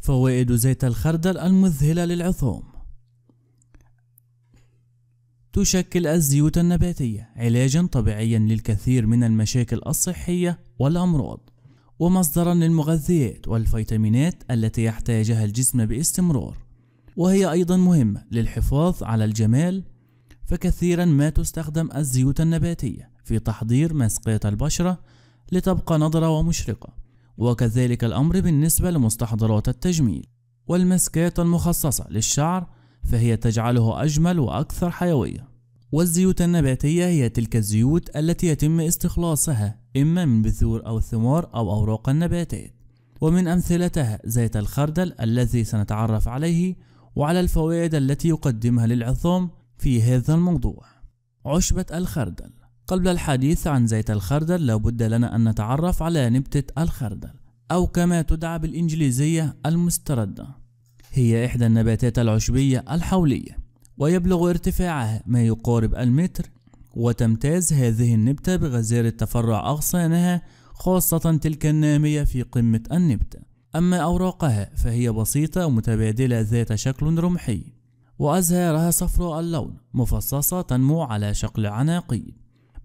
فوائد زيت الخردل المذهلة للعظام تشكل الزيوت النباتية علاجا طبيعيا للكثير من المشاكل الصحية والأمراض ومصدرا للمغذيات والفيتامينات التي يحتاجها الجسم باستمرار وهي أيضا مهمة للحفاظ على الجمال فكثيرا ما تستخدم الزيوت النباتية في تحضير مسقية البشرة لتبقى نضرة ومشرقة وكذلك الأمر بالنسبة لمستحضرات التجميل والمسكات المخصصة للشعر فهي تجعله أجمل وأكثر حيوية والزيوت النباتية هي تلك الزيوت التي يتم استخلاصها إما من بذور أو ثمار أو أوراق النباتات ومن أمثلتها زيت الخردل الذي سنتعرف عليه وعلى الفوائد التي يقدمها للعظام في هذا الموضوع عشبة الخردل قبل الحديث عن زيت الخردل لابد لنا أن نتعرف على نبتة الخردل أو كما تدعى بالإنجليزية المستردة هي إحدى النباتات العشبية الحولية ويبلغ ارتفاعها ما يقارب المتر وتمتاز هذه النبتة بغزارة تفرع أغصانها خاصة تلك النامية في قمة النبتة أما أوراقها فهي بسيطة ومتبادلة ذات شكل رمحي وأزهارها صفراء اللون مفصصة تنمو على شكل عناقي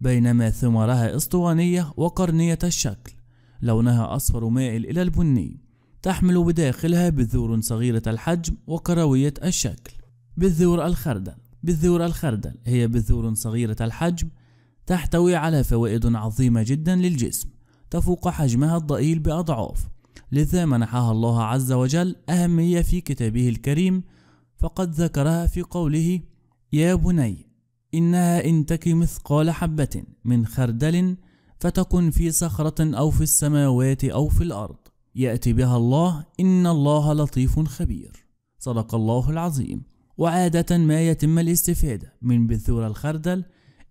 بينما ثمارها اسطوانية وقرنية الشكل لونها أصفر مائل إلى البني تحمل بداخلها بذور صغيرة الحجم وكروية الشكل بذور الخردل بذور الخردل هي بذور صغيرة الحجم تحتوي على فوائد عظيمة جدا للجسم تفوق حجمها الضئيل بأضعاف لذا منحها الله عز وجل أهمية في كتابه الكريم فقد ذكرها في قوله يا بني إنها إن تك مثقال حبة من خردل فتكن في صخرة أو في السماوات أو في الأرض يأتي بها الله إن الله لطيف خبير صدق الله العظيم وعادة ما يتم الاستفادة من بذور الخردل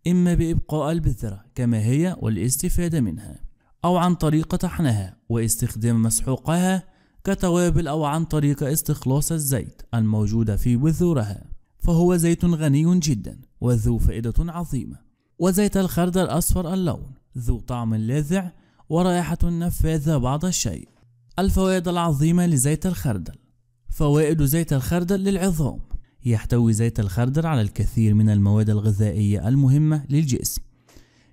إما بإبقاء البذرة كما هي والاستفادة منها أو عن طريق طحنها واستخدام مسحوقها كتوابل أو عن طريق استخلاص الزيت الموجودة في بذورها فهو زيت غني جدا وذو فائدة عظيمة وزيت الخرد الأصفر اللون ذو طعم لاذع ورائحة نفاذة بعض الشيء الفوائد العظيمة لزيت الخردل فوائد زيت الخردل للعظام يحتوي زيت الخردل على الكثير من المواد الغذائية المهمة للجسم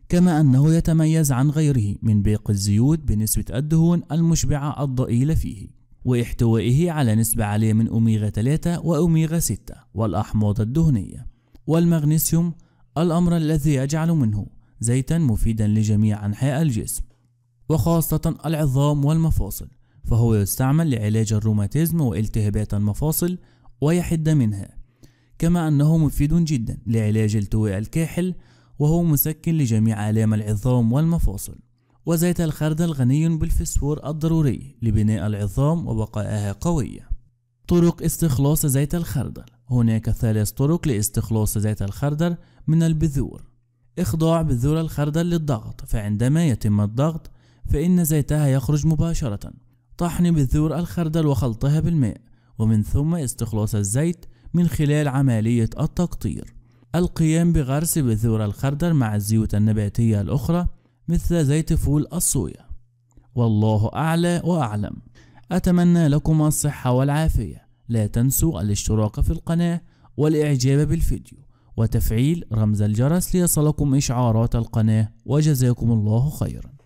كما أنه يتميز عن غيره من بيق الزيوت بنسبة الدهون المشبعة الضئيلة فيه واحتوائه على نسبة عالية من أوميغا 3 وأوميغا 6 والأحماض الدهنية والمغنيسيوم الأمر الذي يجعل منه زيتا مفيدا لجميع أنحاء الجسم وخاصة العظام والمفاصل فهو يستعمل لعلاج الروماتيزم والتهابات المفاصل ويحد منها كما أنه مفيد جدا لعلاج التواء الكاحل وهو مسكن لجميع آلام العظام والمفاصل وزيت الخردل غني بالفسفور الضروري لبناء العظام وبقائها قوية طرق استخلاص زيت الخردل هناك ثلاث طرق لاستخلاص زيت الخردل من البذور إخضاع بذور الخردل للضغط فعندما يتم الضغط فإن زيتها يخرج مباشرة طحن بذور الخردل وخلطها بالماء ومن ثم استخلاص الزيت من خلال عملية التقطير القيام بغرس بذور الخردل مع الزيوت النباتية الأخرى مثل زيت فول الصويا والله أعلى وأعلم أتمنى لكم الصحة والعافية لا تنسوا الاشتراك في القناة والإعجاب بالفيديو وتفعيل رمز الجرس ليصلكم إشعارات القناة وجزاكم الله خيراً